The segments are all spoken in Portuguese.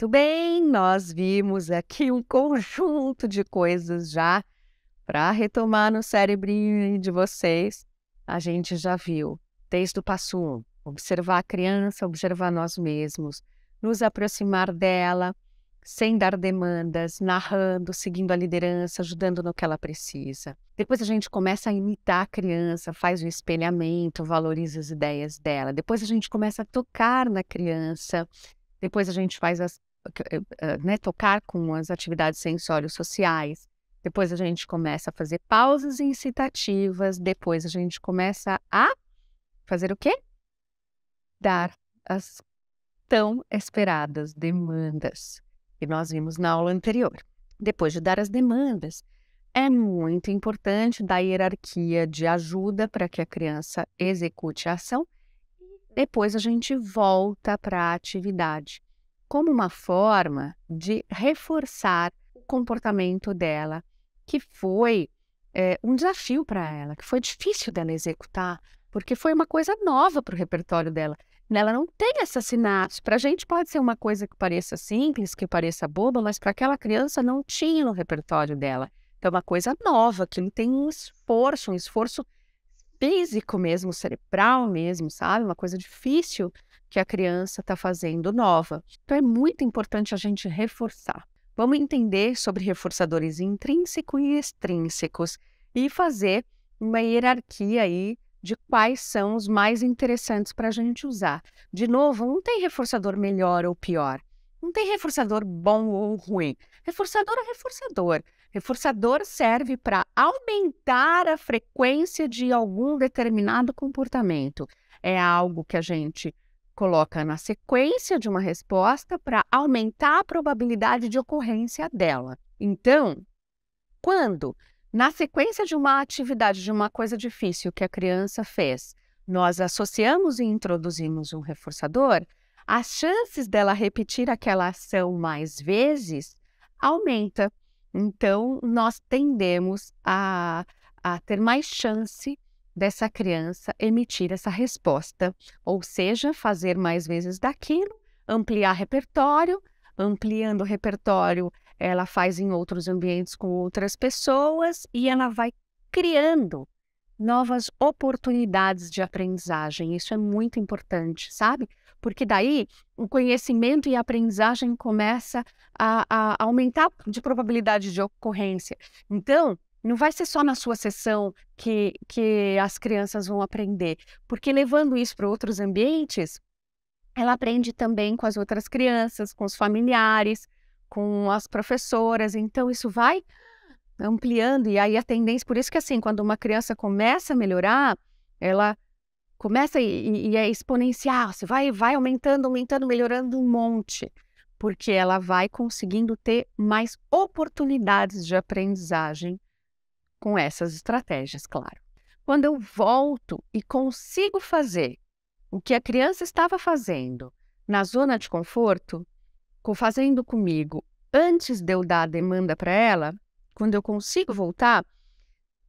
Muito bem, nós vimos aqui um conjunto de coisas já para retomar no cérebrinho de vocês. A gente já viu desde o passo 1, um, observar a criança, observar nós mesmos, nos aproximar dela sem dar demandas, narrando, seguindo a liderança, ajudando no que ela precisa. Depois a gente começa a imitar a criança, faz o espelhamento, valoriza as ideias dela. Depois a gente começa a tocar na criança. Depois a gente faz as eh, eh, né, tocar com as atividades sensório-sociais. Depois a gente começa a fazer pausas incitativas. Depois a gente começa a fazer o quê? Dar as tão esperadas demandas que nós vimos na aula anterior. Depois de dar as demandas, é muito importante dar hierarquia de ajuda para que a criança execute a ação. Depois a gente volta para a atividade como uma forma de reforçar o comportamento dela, que foi é, um desafio para ela, que foi difícil dela executar, porque foi uma coisa nova para o repertório dela. Ela não tem essa sinapse. Para a gente pode ser uma coisa que pareça simples, que pareça boba, mas para aquela criança não tinha no repertório dela. Então, é uma coisa nova, que não tem um esforço, um esforço físico mesmo, cerebral mesmo, sabe? Uma coisa difícil que a criança está fazendo nova. Então é muito importante a gente reforçar. Vamos entender sobre reforçadores intrínsecos e extrínsecos e fazer uma hierarquia aí de quais são os mais interessantes para a gente usar. De novo, não tem reforçador melhor ou pior. Não tem reforçador bom ou ruim. Reforçador é reforçador. Reforçador serve para aumentar a frequência de algum determinado comportamento. É algo que a gente coloca na sequência de uma resposta para aumentar a probabilidade de ocorrência dela. Então, quando na sequência de uma atividade, de uma coisa difícil que a criança fez, nós associamos e introduzimos um reforçador, as chances dela repetir aquela ação mais vezes aumenta. Então, nós tendemos a, a ter mais chance dessa criança emitir essa resposta, ou seja, fazer mais vezes daquilo, ampliar repertório, ampliando o repertório, ela faz em outros ambientes com outras pessoas e ela vai criando novas oportunidades de aprendizagem. Isso é muito importante, sabe? Porque daí o conhecimento e a aprendizagem começa a, a aumentar de probabilidade de ocorrência. Então, não vai ser só na sua sessão que, que as crianças vão aprender, porque levando isso para outros ambientes, ela aprende também com as outras crianças, com os familiares, com as professoras. Então, isso vai ampliando. E aí, a tendência. Por isso que, assim, quando uma criança começa a melhorar, ela começa e, e é exponencial. Você vai, vai aumentando, aumentando, melhorando um monte. Porque ela vai conseguindo ter mais oportunidades de aprendizagem com essas estratégias, claro. Quando eu volto e consigo fazer o que a criança estava fazendo na zona de conforto, fazendo comigo antes de eu dar a demanda para ela, quando eu consigo voltar,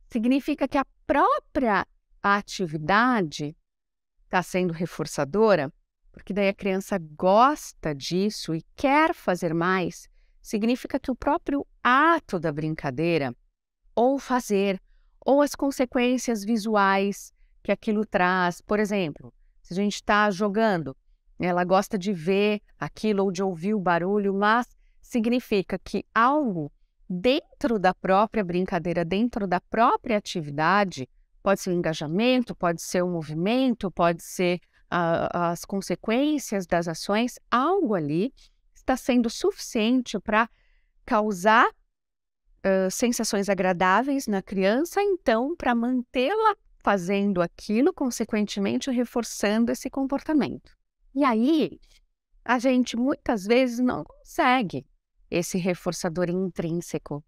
significa que a própria atividade está sendo reforçadora, porque daí a criança gosta disso e quer fazer mais. Significa que o próprio ato da brincadeira ou fazer, ou as consequências visuais que aquilo traz. Por exemplo, se a gente está jogando, né, ela gosta de ver aquilo ou de ouvir o barulho, mas significa que algo dentro da própria brincadeira, dentro da própria atividade, pode ser um engajamento, pode ser um movimento, pode ser uh, as consequências das ações, algo ali está sendo suficiente para causar sensações agradáveis na criança, então, para mantê-la fazendo aquilo, consequentemente reforçando esse comportamento. E aí, a gente muitas vezes não consegue esse reforçador intrínseco.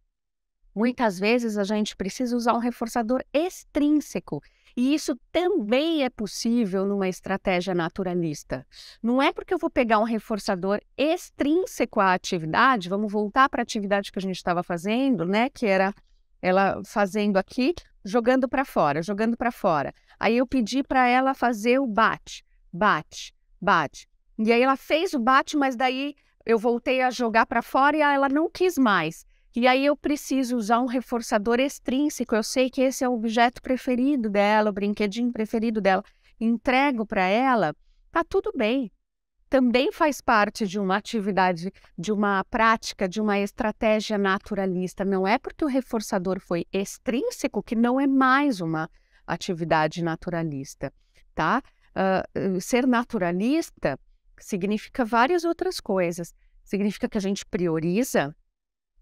Muitas vezes a gente precisa usar um reforçador extrínseco, e isso também é possível numa estratégia naturalista. Não é porque eu vou pegar um reforçador extrínseco à atividade, vamos voltar para a atividade que a gente estava fazendo, né, que era ela fazendo aqui, jogando para fora, jogando para fora. Aí eu pedi para ela fazer o bate, bate, bate. E aí ela fez o bate, mas daí eu voltei a jogar para fora e ela não quis mais. E aí eu preciso usar um reforçador extrínseco. Eu sei que esse é o objeto preferido dela, o brinquedinho preferido dela. Entrego para ela, tá tudo bem. Também faz parte de uma atividade, de uma prática, de uma estratégia naturalista. Não é porque o reforçador foi extrínseco que não é mais uma atividade naturalista, tá? Uh, ser naturalista significa várias outras coisas. Significa que a gente prioriza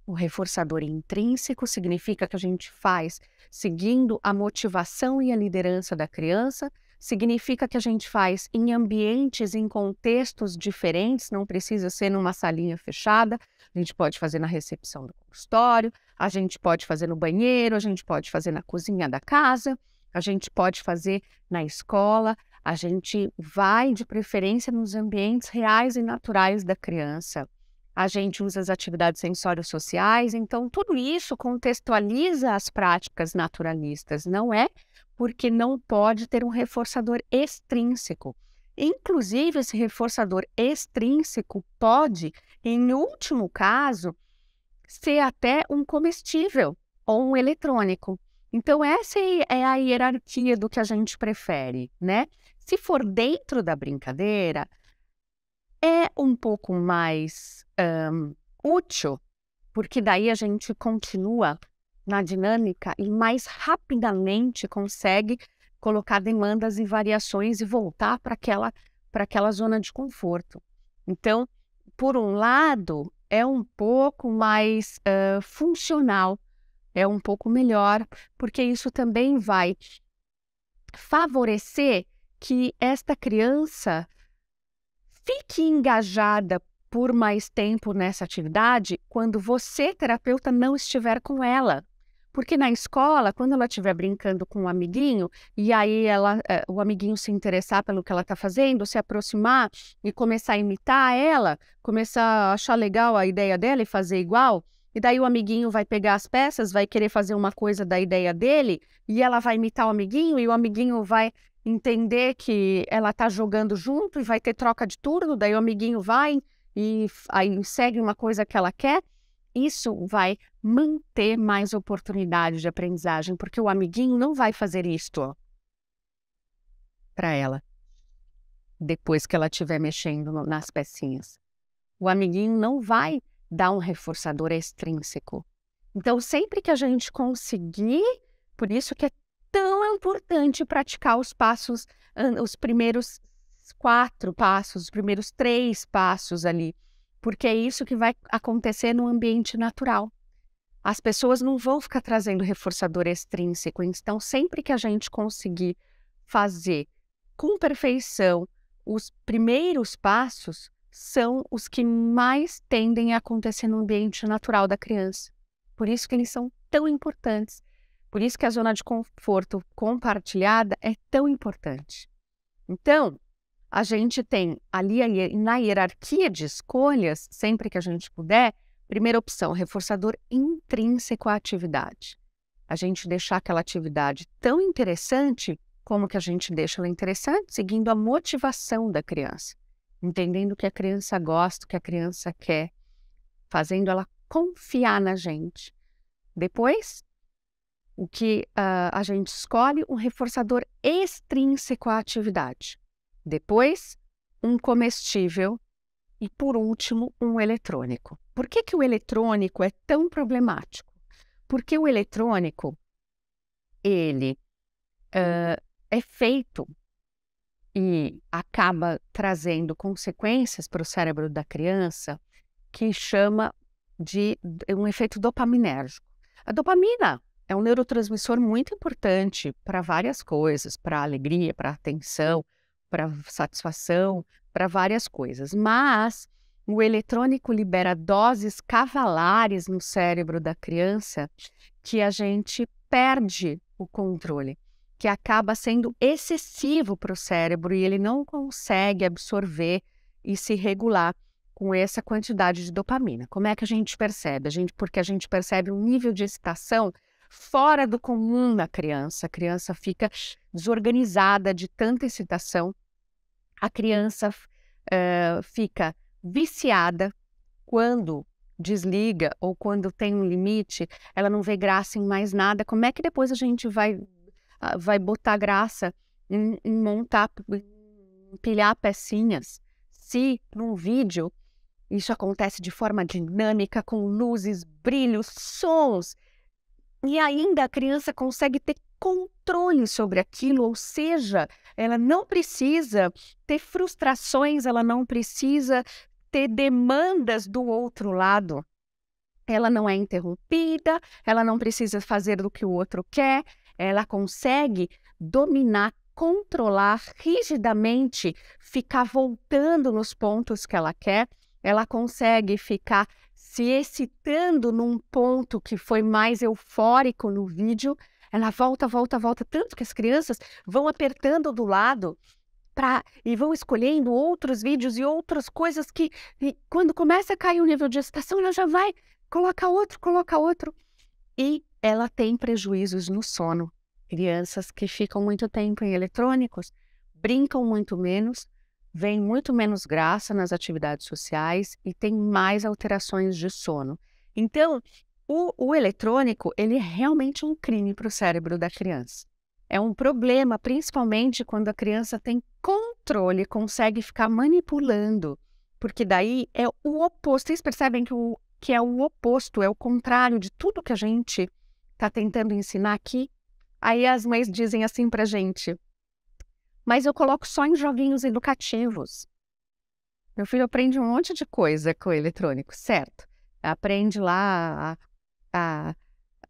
o reforçador intrínseco significa que a gente faz seguindo a motivação e a liderança da criança, significa que a gente faz em ambientes, em contextos diferentes, não precisa ser numa salinha fechada, a gente pode fazer na recepção do consultório, a gente pode fazer no banheiro, a gente pode fazer na cozinha da casa, a gente pode fazer na escola, a gente vai de preferência nos ambientes reais e naturais da criança a gente usa as atividades sensórias sociais então tudo isso contextualiza as práticas naturalistas, não é? Porque não pode ter um reforçador extrínseco. Inclusive, esse reforçador extrínseco pode, em último caso, ser até um comestível ou um eletrônico. Então, essa é, é a hierarquia do que a gente prefere, né? Se for dentro da brincadeira, é um pouco mais um, útil, porque daí a gente continua na dinâmica e mais rapidamente consegue colocar demandas e variações e voltar para aquela para aquela zona de conforto. Então, por um lado, é um pouco mais uh, funcional, é um pouco melhor, porque isso também vai favorecer que esta criança fique engajada por mais tempo nessa atividade quando você, terapeuta, não estiver com ela. Porque na escola, quando ela estiver brincando com um amiguinho, e aí ela, eh, o amiguinho se interessar pelo que ela está fazendo, se aproximar e começar a imitar ela, começar a achar legal a ideia dela e fazer igual, e daí o amiguinho vai pegar as peças, vai querer fazer uma coisa da ideia dele, e ela vai imitar o amiguinho, e o amiguinho vai entender que ela está jogando junto e vai ter troca de turno, daí o amiguinho vai e aí segue uma coisa que ela quer, isso vai manter mais oportunidades de aprendizagem, porque o amiguinho não vai fazer isto para ela depois que ela estiver mexendo nas pecinhas. O amiguinho não vai dar um reforçador extrínseco. Então, sempre que a gente conseguir, por isso que é tão importante praticar os passos, os primeiros quatro passos, os primeiros três passos ali, porque é isso que vai acontecer no ambiente natural. As pessoas não vão ficar trazendo reforçador extrínseco, então sempre que a gente conseguir fazer com perfeição os primeiros passos, são os que mais tendem a acontecer no ambiente natural da criança. Por isso que eles são tão importantes. Por isso que a zona de conforto compartilhada é tão importante. Então, a gente tem ali, ali na hierarquia de escolhas, sempre que a gente puder, primeira opção, reforçador intrínseco à atividade. A gente deixar aquela atividade tão interessante como que a gente deixa ela interessante, seguindo a motivação da criança, entendendo o que a criança gosta, o que a criança quer, fazendo ela confiar na gente. Depois, o que uh, a gente escolhe, um reforçador extrínseco à atividade depois um comestível e, por último, um eletrônico. Por que, que o eletrônico é tão problemático? Porque o eletrônico, ele uh, é feito e acaba trazendo consequências para o cérebro da criança que chama de um efeito dopaminérgico. A dopamina é um neurotransmissor muito importante para várias coisas, para alegria, para atenção, para satisfação, para várias coisas. Mas o eletrônico libera doses cavalares no cérebro da criança que a gente perde o controle, que acaba sendo excessivo para o cérebro e ele não consegue absorver e se regular com essa quantidade de dopamina. Como é que a gente percebe? A gente, porque a gente percebe um nível de excitação fora do comum na criança. A criança fica desorganizada de tanta excitação. A criança uh, fica viciada quando desliga ou quando tem um limite, ela não vê graça em mais nada. Como é que depois a gente vai, ah, vai botar graça em, em montar, em pilhar pecinhas? Se num vídeo isso acontece de forma dinâmica, com luzes, brilhos, sons, e ainda a criança consegue ter controle sobre aquilo, ou seja, ela não precisa ter frustrações, ela não precisa ter demandas do outro lado. Ela não é interrompida, ela não precisa fazer do que o outro quer, ela consegue dominar, controlar rigidamente, ficar voltando nos pontos que ela quer, ela consegue ficar se excitando num ponto que foi mais eufórico no vídeo, ela volta, volta, volta, tanto que as crianças vão apertando do lado pra, e vão escolhendo outros vídeos e outras coisas que, quando começa a cair o nível de excitação, ela já vai, coloca outro, coloca outro. E ela tem prejuízos no sono. Crianças que ficam muito tempo em eletrônicos brincam muito menos, vem muito menos graça nas atividades sociais e tem mais alterações de sono. Então, o, o eletrônico ele é realmente um crime para o cérebro da criança. É um problema, principalmente quando a criança tem controle, consegue ficar manipulando, porque daí é o oposto. Vocês percebem que, o, que é o oposto, é o contrário de tudo que a gente está tentando ensinar aqui? Aí as mães dizem assim para gente: mas eu coloco só em joguinhos educativos. Meu filho aprende um monte de coisa com o eletrônico, certo? Aprende lá a, a,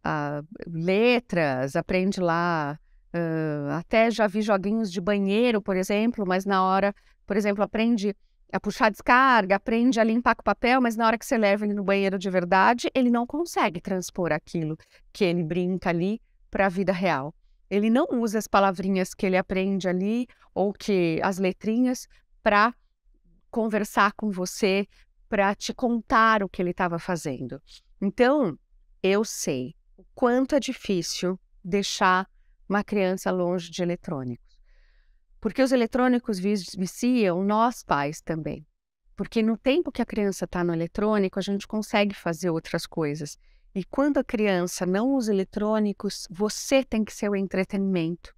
a letras, aprende lá. Uh, até já vi joguinhos de banheiro, por exemplo, mas na hora, por exemplo, aprende a puxar descarga, aprende a limpar com papel, mas na hora que você leva ele no banheiro de verdade, ele não consegue transpor aquilo que ele brinca ali para a vida real. Ele não usa as palavrinhas que ele aprende ali ou que as letrinhas para conversar com você, para te contar o que ele estava fazendo. Então, eu sei o quanto é difícil deixar uma criança longe de eletrônicos. Porque os eletrônicos viciam nós pais também. Porque no tempo que a criança está no eletrônico, a gente consegue fazer outras coisas. E quando a criança não usa eletrônicos, você tem que ser o entretenimento.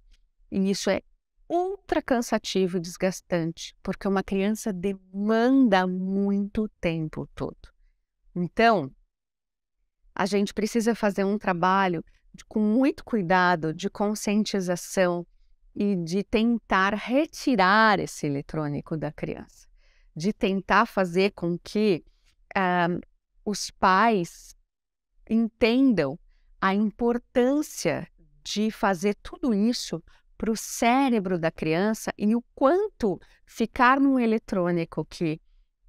E isso é ultra cansativo e desgastante, porque uma criança demanda muito tempo todo. Então, a gente precisa fazer um trabalho de, com muito cuidado de conscientização e de tentar retirar esse eletrônico da criança, de tentar fazer com que ah, os pais entendam a importância de fazer tudo isso para o cérebro da criança e o quanto ficar num eletrônico que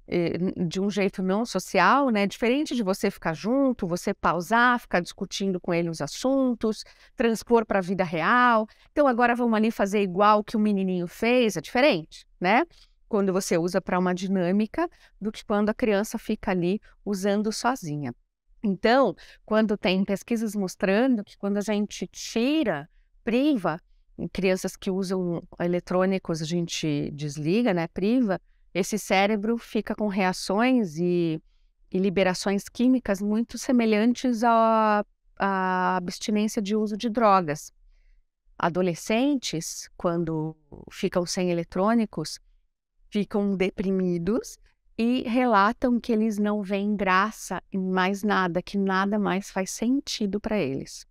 eh, de um jeito não social, né? Diferente de você ficar junto, você pausar, ficar discutindo com ele os assuntos, transpor para a vida real. Então agora vamos ali fazer igual que o menininho fez, é diferente, né? Quando você usa para uma dinâmica do que quando a criança fica ali usando sozinha. Então, quando tem pesquisas mostrando que quando a gente tira, priva, crianças que usam eletrônicos, a gente desliga, né, priva, esse cérebro fica com reações e, e liberações químicas muito semelhantes à, à abstinência de uso de drogas. Adolescentes, quando ficam sem eletrônicos, ficam deprimidos e relatam que eles não veem graça em mais nada, que nada mais faz sentido para eles.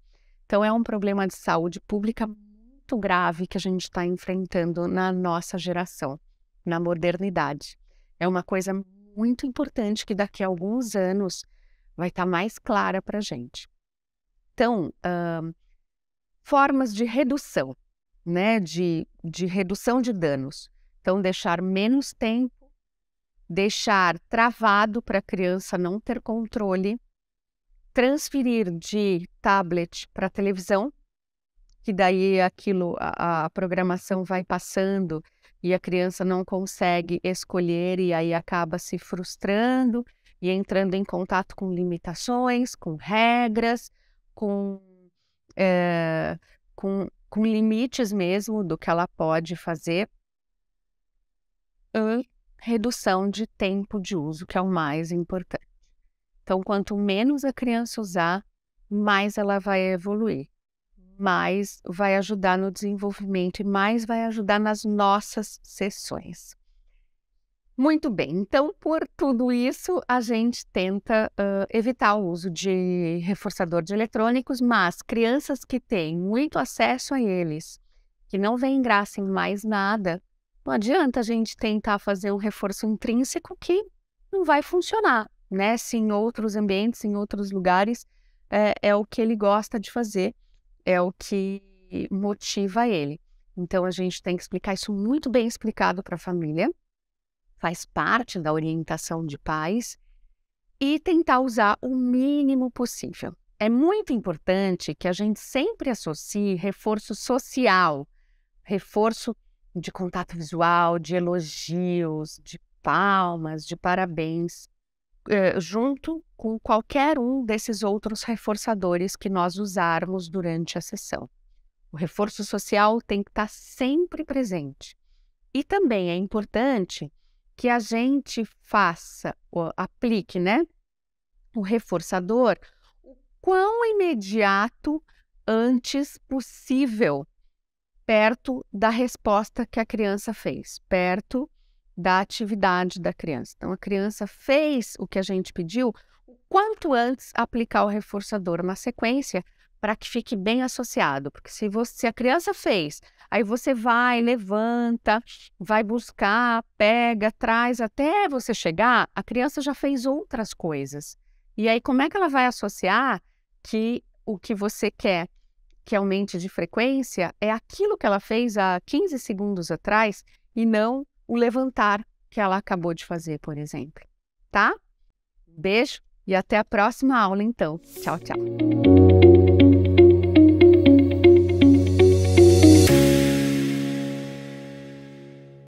Então, é um problema de saúde pública muito grave que a gente está enfrentando na nossa geração, na modernidade. É uma coisa muito importante que daqui a alguns anos vai estar tá mais clara para a gente. Então, uh, formas de redução, né, de, de redução de danos. Então, deixar menos tempo deixar travado para a criança não ter controle, transferir de tablet para televisão, que daí aquilo a, a, programação vai passando e a criança não consegue escolher e aí acaba se frustrando e entrando em contato com limitações, com regras, com, é, com, com limites mesmo do que ela pode fazer redução de tempo de uso, que é o mais importante. Então, quanto menos a criança usar, mais ela vai evoluir, mais vai ajudar no desenvolvimento e mais vai ajudar nas nossas sessões. Muito bem, então por tudo isso a gente tenta uh, evitar o uso de reforçador de eletrônicos, mas crianças que têm muito acesso a eles, que não vêem graça em mais nada, não adianta a gente tentar fazer um reforço intrínseco que não vai funcionar, né? Se em outros ambientes, em outros lugares, é, é o que ele gosta de fazer, é o que motiva ele. Então a gente tem que explicar isso muito bem explicado para a família, faz parte da orientação de pais e tentar usar o mínimo possível. É muito importante que a gente sempre associe reforço social, reforço de contato visual, de elogios, de palmas, de parabéns, eh, junto com qualquer um desses outros reforçadores que nós usarmos durante a sessão. O reforço social tem que estar tá sempre presente. E também é importante que a gente faça, aplique, né, o reforçador o quão imediato antes possível perto da resposta que a criança fez, perto da atividade da criança. Então, a criança fez o que a gente pediu, o quanto antes aplicar o reforçador na sequência para que fique bem associado, porque se, você, se a criança fez, aí você vai, levanta, vai buscar, pega, traz até você chegar, a criança já fez outras coisas. E aí como é que ela vai associar que o que você quer que aumente de frequência é aquilo que ela fez há 15 segundos atrás e não o levantar que ela acabou de fazer, por exemplo. Tá? Beijo e até a próxima aula, então. Tchau, tchau.